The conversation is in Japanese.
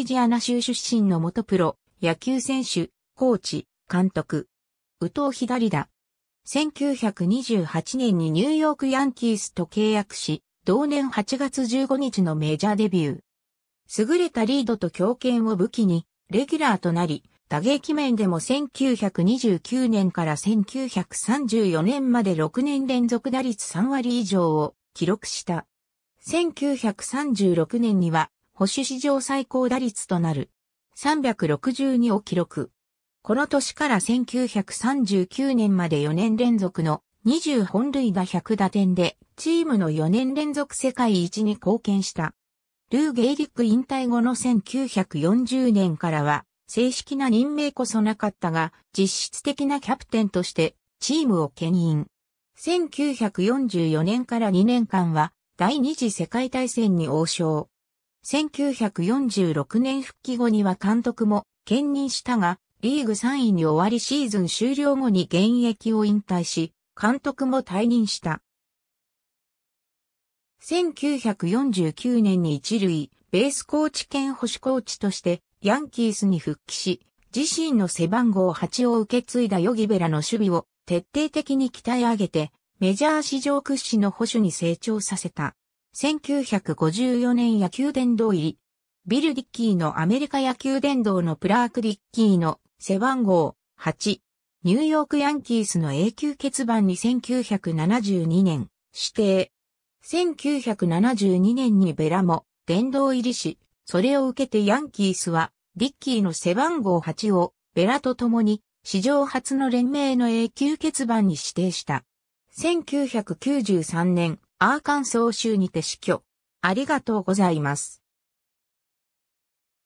イジアナ州出身の元プロ、野球選手、コーチ、監督。宇藤左だ。1928年にニューヨークヤンキースと契約し、同年8月15日のメジャーデビュー。優れたリードと強肩を武器に、レギュラーとなり、打撃面でも1929年から1934年まで6年連続打率3割以上を記録した。1936年には保守史上最高打率となる362を記録。この年から1939年まで4年連続の20本塁打100打点でチームの4年連続世界一に貢献した。ルー・ゲイリック引退後の1940年からは正式な任命こそなかったが実質的なキャプテンとしてチームを牽引。1944年から2年間は第二次世界大戦に応召。1946年復帰後には監督も兼任したが、リーグ3位に終わりシーズン終了後に現役を引退し、監督も退任した。1949年に一塁、ベースコーチ兼保守コーチとしてヤンキースに復帰し、自身の背番号8を受け継いだヨギベラの守備を徹底的に鍛え上げて、メジャー史上屈指の保守に成長させた。1954年野球殿堂入り。ビル・ディッキーのアメリカ野球殿堂のプラーク・ディッキーの背番号8。ニューヨークヤンキースの永久欠番に1972年指定。1972年にベラも殿堂入りし、それを受けてヤンキースはディッキーの背番号8をベラと共に史上初の連盟の永久欠番に指定した。1993年、アーカンソー州にて死去。ありがとうございます。